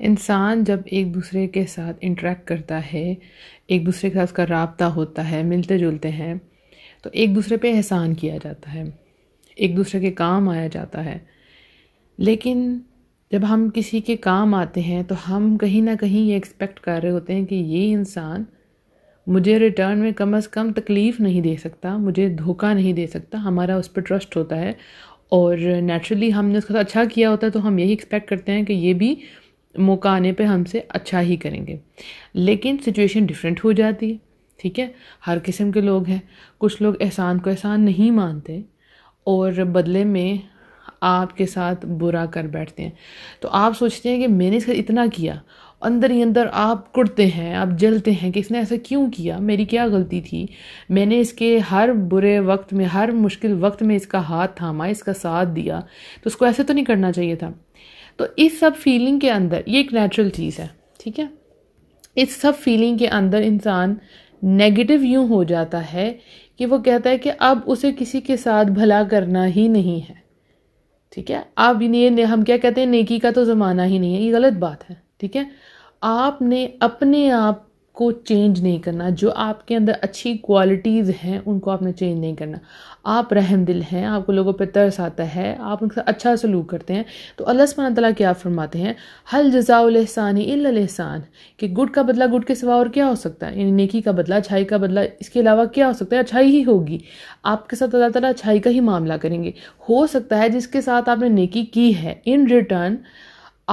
इंसान जब एक दूसरे के साथ इंटरेक्ट करता है एक दूसरे के साथ उसका रबता होता है मिलते जुलते हैं तो एक दूसरे पे एहसान किया जाता है एक दूसरे के काम आया जाता है लेकिन जब हम किसी के काम आते हैं तो हम कहीं ना कहीं ये एक्सपेक्ट कर रहे होते हैं कि ये इंसान मुझे रिटर्न में कम अज़ कम तकलीफ़ नहीं दे सकता मुझे धोखा नहीं दे सकता हमारा उस पर ट्रस्ट होता है और नेचुरली हमने उसके साथ अच्छा किया होता है तो हम यही एक्सपेक्ट करते हैं कि ये भी मौका आने पे हमसे अच्छा ही करेंगे लेकिन सिचुएशन डिफरेंट हो जाती है ठीक है हर किस्म के लोग हैं कुछ लोग एहसान को एहसान नहीं मानते और बदले में आपके साथ बुरा कर बैठते हैं तो आप सोचते हैं कि मैंने इसका इतना किया अंदर ही अंदर आप कुड़ते हैं आप जलते हैं कि इसने ऐसा क्यों किया मेरी क्या गलती थी मैंने इसके हर बुरे वक्त में हर मुश्किल वक्त में इसका हाथ थामा इसका साथ दिया तो उसको ऐसे तो नहीं करना चाहिए था तो इस सब फीलिंग के अंदर ये एक नेचुरल चीज़ है ठीक है इस सब फीलिंग के अंदर इंसान नेगेटिव यूँ हो जाता है कि वो कहता है कि अब उसे किसी के साथ भला करना ही नहीं है ठीक है अब ये हम क्या कहते हैं नेकी का तो ज़माना ही नहीं है ये गलत बात है ठीक है आपने अपने आप को चेंज नहीं करना जो आपके अंदर अच्छी क्वालिटीज़ हैं उनको आपने चेंज नहीं करना आप रहम दिल हैं आपको लोगों पर तरस आता है आप उनके साथ अच्छा सलूक करते हैं तो अल्लाह सुबहान तला क्या फरमाते हैं हल जजाउलहसान इल्लहसान कि गुड का बदला गुड के सिवा और क्या हो सकता है यानी नेकी का बदला अच्छाई का बदला इसके अलावा क्या हो सकता है अच्छाई ही होगी आपके साथ अल्लाह ताली अच्छाई का ही मामला करेंगे हो सकता है जिसके साथ आपने नेकी की है इन रिटर्न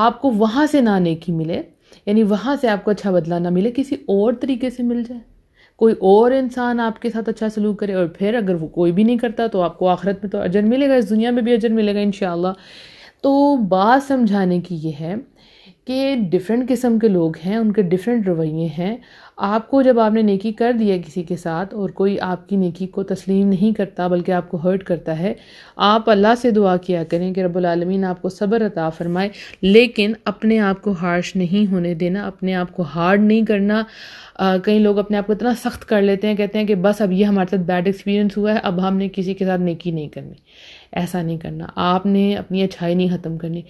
आपको वहाँ से ना नेकी मिले यानी वहाँ से आपको अच्छा बदला ना मिले किसी और तरीके से मिल जाए कोई और इंसान आपके साथ अच्छा सलूक करे और फिर अगर वो कोई भी नहीं करता तो आपको आखिरत में तो अजर मिलेगा इस दुनिया में भी अजर मिलेगा इन तो बात समझाने की ये है कि डिफ़रेंट किस्म के लोग हैं उनके डिफ़रेंट रवैये हैं आपको जब आपने नेकी कर दिया है किसी के साथ और कोई आपकी नेकी को तस्लीम नहीं करता बल्कि आपको हर्ट करता है आप अल्लाह से दुआ किया करें कि रबालमीन आपको सब्र अता फरमाए लेकिन अपने आप को हार्श नहीं होने देना अपने आप को हार्ड नहीं करना आ, कई लोग अपने आप को इतना सख्त कर लेते हैं कहते हैं कि बस अब ये हमारे साथ बैड एक्सपीरियंस हुआ है अब हमने किसी के साथ नेकी नहीं करनी ऐसा नहीं करना आपने अपनी अच्छाई नहीं ख़त्म करनी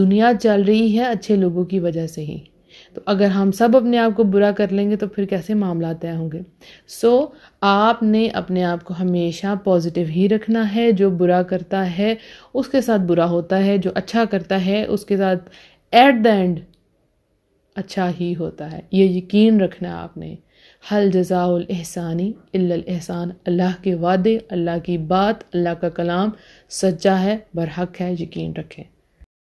दुनिया चल रही है अच्छे लोगों की वजह से ही तो अगर हम सब अपने आप को बुरा कर लेंगे तो फिर कैसे मामला तय होंगे सो so, आपने अपने आप को हमेशा पॉजिटिव ही रखना है जो बुरा करता है उसके साथ बुरा होता है जो अच्छा करता है उसके साथ एट द एंड अच्छा ही होता है ये यकीन रखना आपने हल जजाउल एहसानी एहसान अल्लाह के वादे अल्लाह की बात अल्लाह का कलाम सच्चा है बरहक है यकीन रखें